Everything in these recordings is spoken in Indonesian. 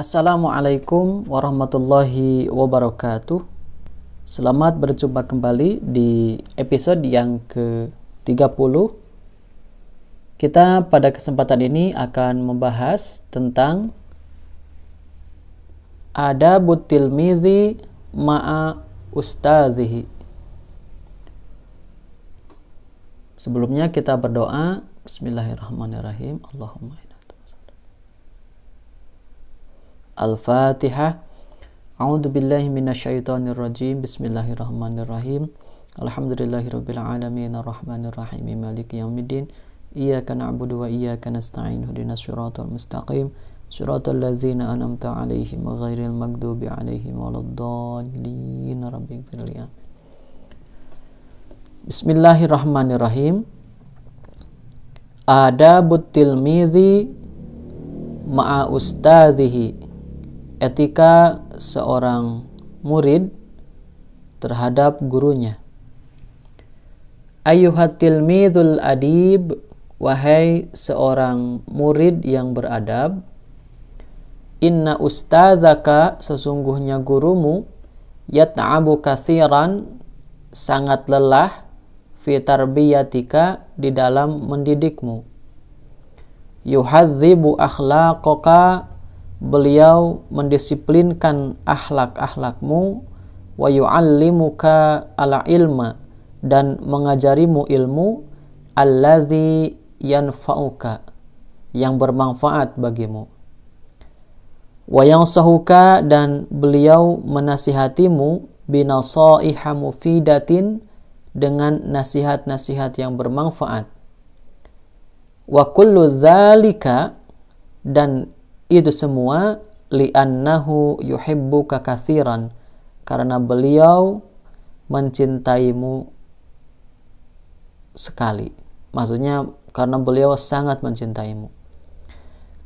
Assalamualaikum warahmatullahi wabarakatuh. Selamat berjumpa kembali di episode yang ke-30. Kita pada kesempatan ini akan membahas tentang ada butil mizi ma'a ustazihi. Sebelumnya kita berdoa Bismillahirrahmanirrahim. Allahumma Al-Fatihah A'udzu billahi minasyaitonir rajim. Bismillahirrahmanirrahim. rabbil alamin arrahmanir rahim maliki yaumiddin. Iyyaka na'budu wa iyyaka nasta'in. Ihdinas suratul mustaqim. Siratal ladzina an'amta 'alaihim ghairil maghdubi 'alaihim waladdallin. Rabbighfirli. Bismillahirrahmanirrahim. Adabu tilmidhi ma'a ustadhihi etika seorang murid terhadap gurunya. Ayuhat tilmidul adib, wahai seorang murid yang beradab, inna ustadzaka sesungguhnya gurumu yat'abu kathiran sangat lelah fi tarbiyatika di dalam mendidikmu yuhadzibu akhlaqaka beliau mendisiplinkan ahlak-ahlakmu wa yu'allimuka ala ilma dan mengajarimu ilmu alladhi yanfa'uka yang bermanfaat bagimu wa yansahuka dan beliau menasihatimu binasaiha mufidatin dengan nasihat-nasihat yang bermanfaat wa kullu dzalika dan itu semua li'annahu yuhibbu kakathiran Karena beliau mencintaimu sekali. Maksudnya karena beliau sangat mencintaimu.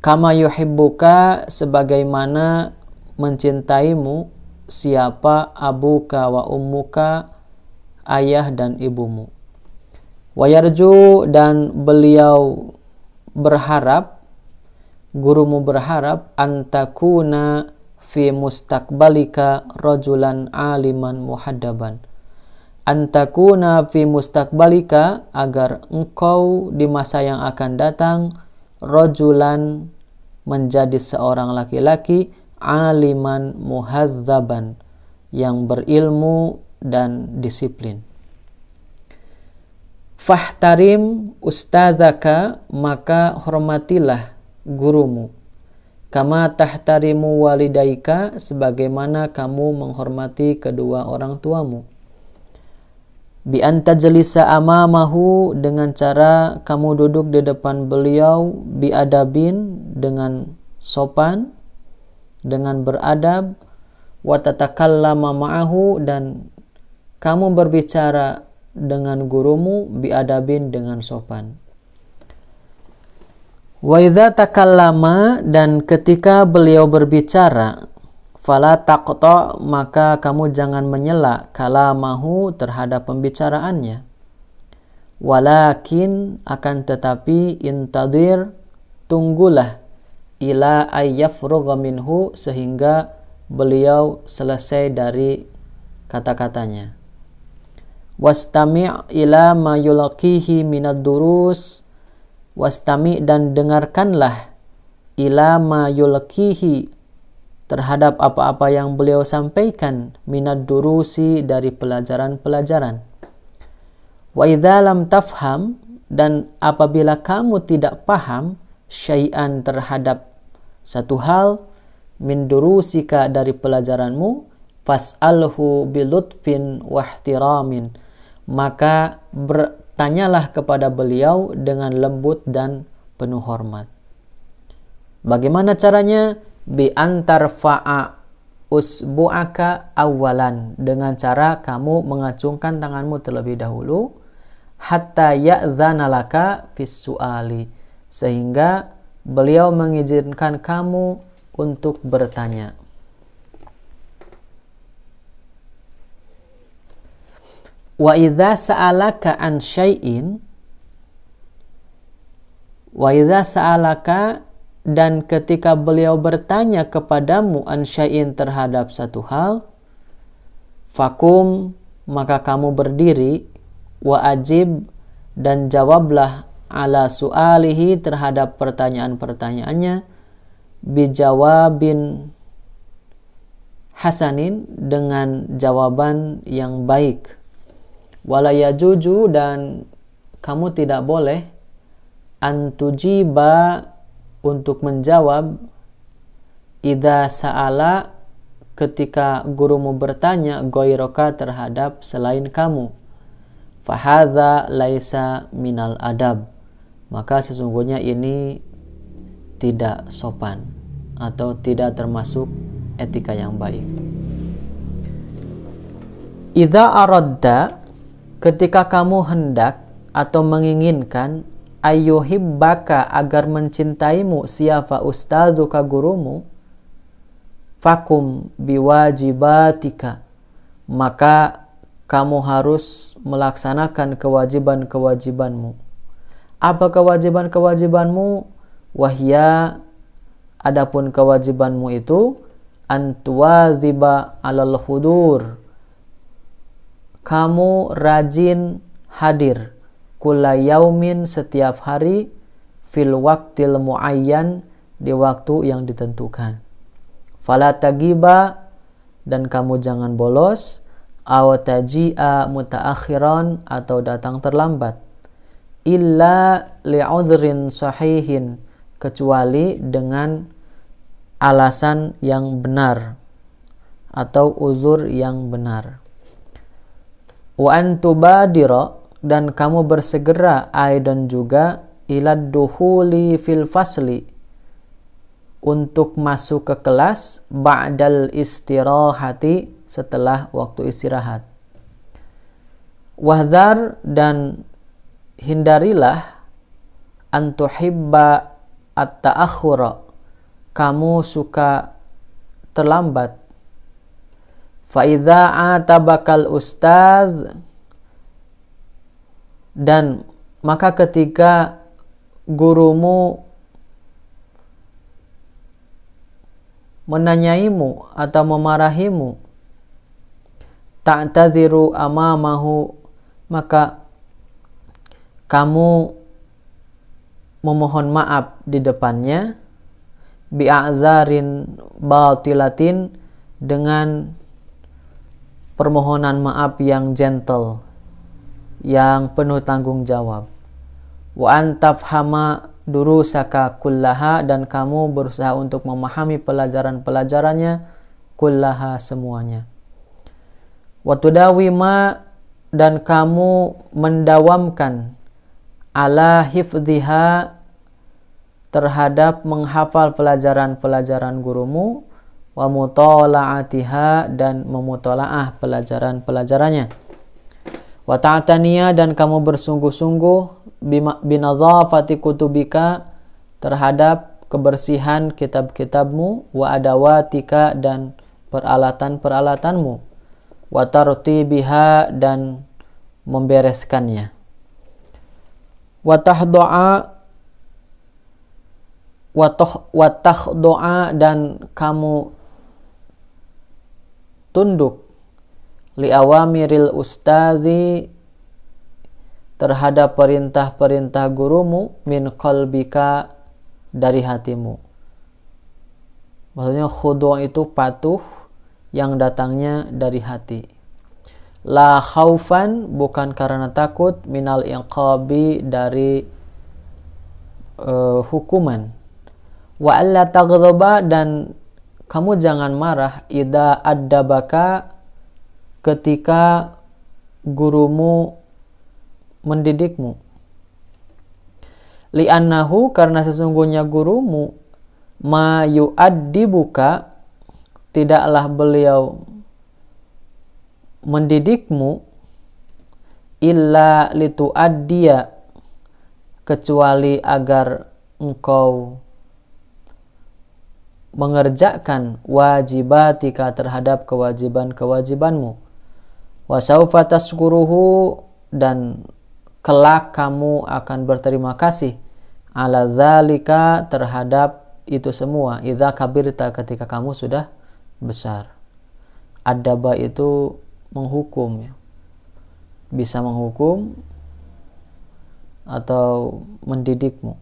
Kama yuhibbuka sebagaimana mencintaimu siapa abuka wa ummuka ayah dan ibumu. Wayarju dan beliau berharap gurumu berharap antakuna fi mustakbalika rojulan aliman muhadaban. antakuna fi mustakbalika agar engkau di masa yang akan datang rojulan menjadi seorang laki-laki aliman muhadaban yang berilmu dan disiplin fahtarim ustazaka maka hormatilah gurumu. Kama tahtarimu walidaika sebagaimana kamu menghormati kedua orang tuamu. Bi antajlisa amamahu dengan cara kamu duduk di depan beliau bi adabin dengan sopan dengan beradab wa tatakallama ma'ahu dan kamu berbicara dengan gurumu bi adabin dengan sopan. Waidha takallama dan ketika beliau berbicara, fala taqta maka kamu jangan menyela kalamahu terhadap pembicaraannya. Walakin akan tetapi intadir tunggulah ila ayyafrugha minhu sehingga beliau selesai dari kata-katanya. Wastami' ila ma yulaqihi minad durus wastami dan dengarkanlah ilama yulkihi terhadap apa-apa yang beliau sampaikan minat durusi dari pelajaran-pelajaran. Wa idzalam tafham dan apabila kamu tidak paham syai'an terhadap satu hal min durusika dari pelajaranmu fas'alhu bilutfin wahtiramin maka ber, tanyalah kepada beliau dengan lembut dan penuh hormat. Bagaimana caranya? Bi antar fa'a usbu'aka awalan dengan cara kamu mengacungkan tanganmu terlebih dahulu hatta ya'zanalaka fis sehingga beliau mengizinkan kamu untuk bertanya. wa idza sa'alaka an syai'in wa idza sa'alaka dan ketika beliau bertanya kepadamu an syai'in terhadap satu hal fakum maka kamu berdiri wa ajib dan jawablah ala su'alihi terhadap pertanyaan-pertanyaannya bijawabin hasanin dengan jawaban yang baik walaya juju dan kamu tidak boleh antujiba untuk menjawab ida sa'ala ketika gurumu bertanya goiroka terhadap selain kamu fahadha laisa minal adab maka sesungguhnya ini tidak sopan atau tidak termasuk etika yang baik. Idza aradda Ketika kamu hendak atau menginginkan ayyuhibbaka agar mencintaimu siapa ustazuka gurumu, fakum biwajibatika, maka kamu harus melaksanakan kewajiban-kewajibanmu. Apa kewajiban-kewajibanmu? Wahya, adapun kewajibanmu itu, antuwaziba alal hudur, kamu rajin hadir kula yaumin setiap hari fil waktil muayyan di waktu yang ditentukan. Fala dan kamu jangan bolos aw taji'a mutaakhiran atau datang terlambat. Illa li'udhrin sahihin kecuali dengan alasan yang benar atau uzur yang benar wa antubadira dan kamu bersegera ay dan juga ilad duhuli fil fasli untuk masuk ke kelas ba'dal istirahati setelah waktu istirahat. Wahdar dan hindarilah antuhibba at-ta'akhura. Kamu suka terlambat Faiza atabakal ustaz dan maka ketika gurumu menanyaimu atau memarahimu tak taziru amamahu maka kamu memohon maaf di depannya bi'azarin batilatin dengan permohonan maaf yang gentle, yang penuh tanggung jawab. Wa antafhama durusaka kullaha dan kamu berusaha untuk memahami pelajaran-pelajarannya kullaha semuanya. Wa dan kamu mendawamkan ala hifdhiha terhadap menghafal pelajaran-pelajaran gurumu wa mutala'atiha dan memutolalah pelajaran-pelajarannya wa ta'taniya dan kamu bersungguh-sungguh binadhafati kutubika terhadap kebersihan kitab-kitabmu wa adawatika dan peralatan-peralatanmu wa tartibiha dan membereskannya wa tahdu'a watah doa dan kamu tunduk awamiril ustazi terhadap perintah-perintah gurumu min kolbika dari hatimu. Maksudnya khudu itu patuh yang datangnya dari hati. La khaufan bukan karena takut minal inqabi dari uh, hukuman. Wa alla dan kamu jangan marah ida adabaka ketika gurumu mendidikmu. Li'annahu karena sesungguhnya gurumu ma yu'addibuka tidaklah beliau mendidikmu illa litu'addiya kecuali agar engkau mengerjakan wajibatika terhadap kewajiban-kewajibanmu. Wasaufa dan kelak kamu akan berterima kasih ala zalika terhadap itu semua idza kabirta ketika kamu sudah besar. Adaba itu menghukum ya. Bisa menghukum atau mendidikmu.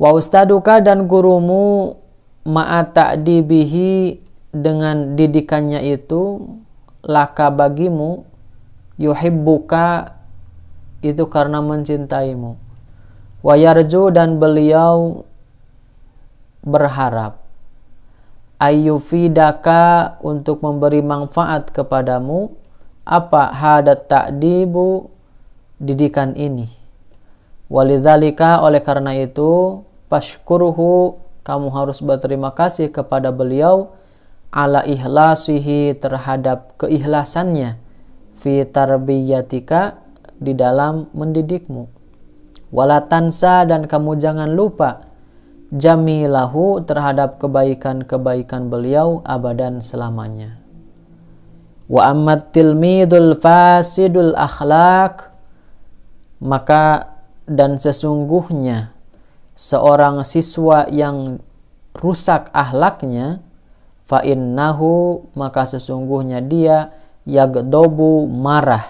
Wa ustaduka dan gurumu dibihi dengan didikannya itu laka bagimu yuhibbuka itu karena mencintaimu wayarju dan beliau berharap ayyufidaka untuk memberi manfaat kepadamu apa hadat ta'dibu didikan ini walizalika oleh karena itu pashkuruhu kamu harus berterima kasih kepada beliau ala ikhlasihi terhadap keikhlasannya fi tarbiyatika di dalam mendidikmu. Walatansa dan kamu jangan lupa jamilahu terhadap kebaikan-kebaikan beliau abadan selamanya. Wa ammat tilmidul fasidul akhlak maka dan sesungguhnya seorang siswa yang rusak ahlaknya fa innahu maka sesungguhnya dia yagdobu marah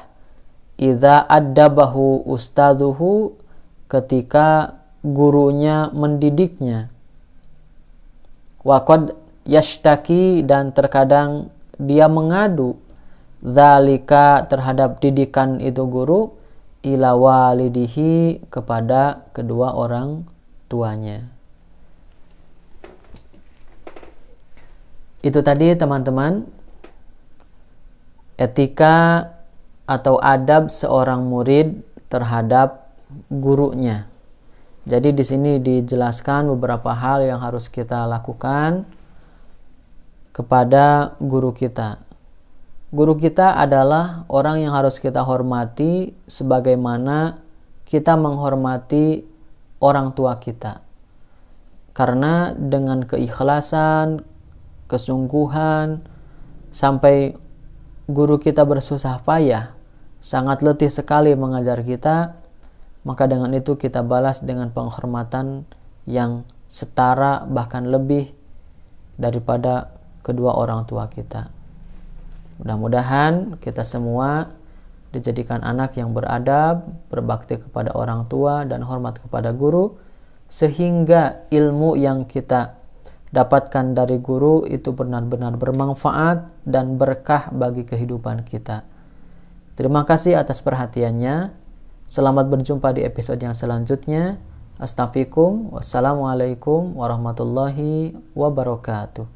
idza addabahu ustaduhu ketika gurunya mendidiknya waqad yashtaki dan terkadang dia mengadu zalika terhadap didikan itu guru ila walidihi kepada kedua orang tuanya. Itu tadi teman-teman etika atau adab seorang murid terhadap gurunya. Jadi di sini dijelaskan beberapa hal yang harus kita lakukan kepada guru kita. Guru kita adalah orang yang harus kita hormati sebagaimana kita menghormati orang tua kita. Karena dengan keikhlasan, kesungguhan, sampai guru kita bersusah payah, sangat letih sekali mengajar kita, maka dengan itu kita balas dengan penghormatan yang setara bahkan lebih daripada kedua orang tua kita. Mudah-mudahan kita semua dijadikan anak yang beradab, berbakti kepada orang tua dan hormat kepada guru sehingga ilmu yang kita dapatkan dari guru itu benar-benar bermanfaat dan berkah bagi kehidupan kita. Terima kasih atas perhatiannya. Selamat berjumpa di episode yang selanjutnya. Astagfirullahaladzim, Wassalamualaikum warahmatullahi wabarakatuh.